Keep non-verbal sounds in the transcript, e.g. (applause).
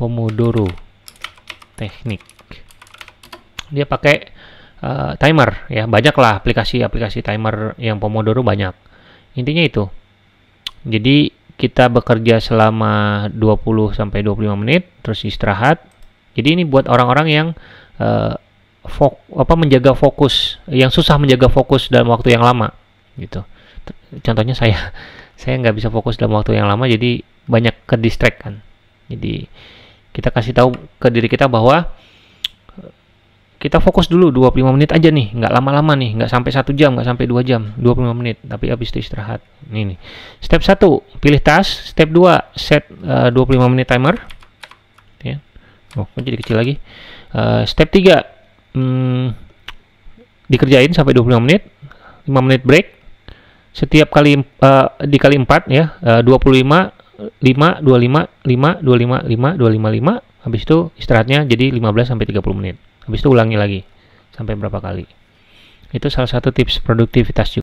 Pomodoro teknik. Dia pakai uh, timer ya, banyaklah aplikasi-aplikasi timer yang Pomodoro banyak. Intinya itu. Jadi kita bekerja selama 20 sampai 25 menit terus istirahat. Jadi ini buat orang-orang yang uh, fok apa menjaga fokus, yang susah menjaga fokus dalam waktu yang lama gitu. Contohnya saya (laughs) saya nggak bisa fokus dalam waktu yang lama jadi banyak ke distract kan. Jadi kita kasih tahu ke diri kita bahwa kita fokus dulu 25 menit aja nih, nggak lama-lama nih, nggak sampai satu jam, nggak sampai dua jam, 25 menit, tapi habis itu istirahat. Ini nih. Step 1, pilih tas. Step 2, set eh, uh, 25 menit timer. Ya. Oh, jadi kecil lagi. Uh, step 3, hmm, dikerjain sampai 25 menit, 5 menit break. Setiap kali uh, dikali 4 ya, uh, 25 5 25 5 25 5 25 5 habis itu istirahatnya jadi 15 sampai 30 menit. Habis itu ulangi lagi sampai berapa kali. Itu salah satu tips produktivitas juga.